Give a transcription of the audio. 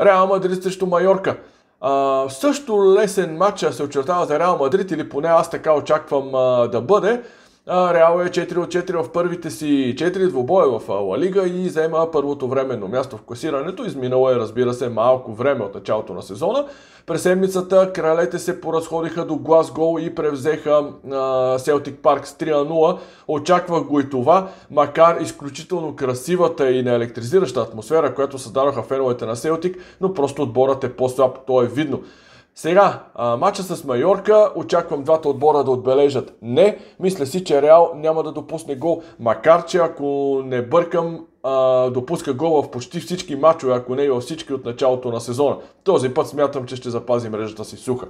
Реал Мадрид срещу Майорка. А, също лесен матч се очертава за Реал Мадрид или поне аз така очаквам а, да бъде. Реал е 4 от 4 в първите си 4 двубоя в Ла Лига и заема първото временно място в класирането. Изминало е, разбира се, малко време от началото на сезона. През седмицата кралете се поразходиха до Глазгол и превзеха Селтик Парк с 3-0. Очаквах го и това, макар изключително красивата и неелектризираща атмосфера, която създадоха феновете на Селтик, но просто отборът е по-слаб, то е видно. Сега, а, матча с Майорка, очаквам двата отбора да отбележат не. Мисля си, че Реал няма да допусне гол, макар че ако не бъркам, а, допуска гол в почти всички матчове, ако не и във всички от началото на сезона. Този път смятам, че ще запази мрежата си суха.